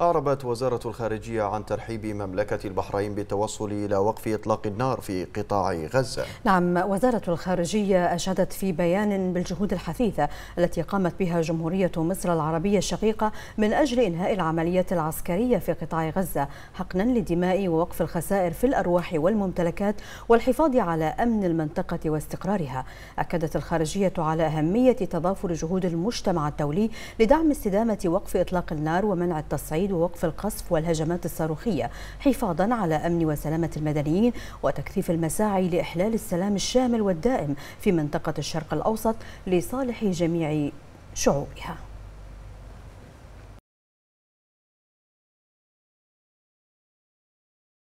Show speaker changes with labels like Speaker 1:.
Speaker 1: أعربت وزارة الخارجية عن ترحيب مملكة البحرين بالتوصل إلى وقف إطلاق النار في قطاع غزة
Speaker 2: نعم وزارة الخارجية أشادت في بيان بالجهود الحثيثة التي قامت بها جمهورية مصر العربية الشقيقة من أجل إنهاء العمليات العسكرية في قطاع غزة حقنا للدماء ووقف الخسائر في الأرواح والممتلكات والحفاظ على أمن المنطقة واستقرارها أكدت الخارجية على أهمية تضافر جهود المجتمع الدولي لدعم استدامة وقف إطلاق النار ومنع التصعيد تأكيد وقف القصف والهجمات الصاروخية حفاظا على أمن وسلامة المدنيين وتكثيف المساعي لإحلال السلام الشامل والدائم في منطقة الشرق الأوسط لصالح جميع شعوبها